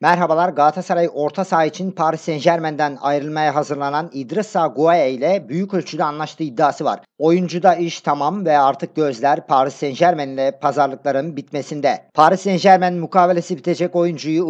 Merhabalar Galatasaray orta saha için Paris Saint Germain'den ayrılmaya hazırlanan Idrissa Gueye ile büyük ölçüde anlaştığı iddiası var. Oyuncuda iş tamam ve artık gözler Paris Saint Germain ile pazarlıkların bitmesinde. Paris Saint Germain mukavelesi bitecek oyuncuyu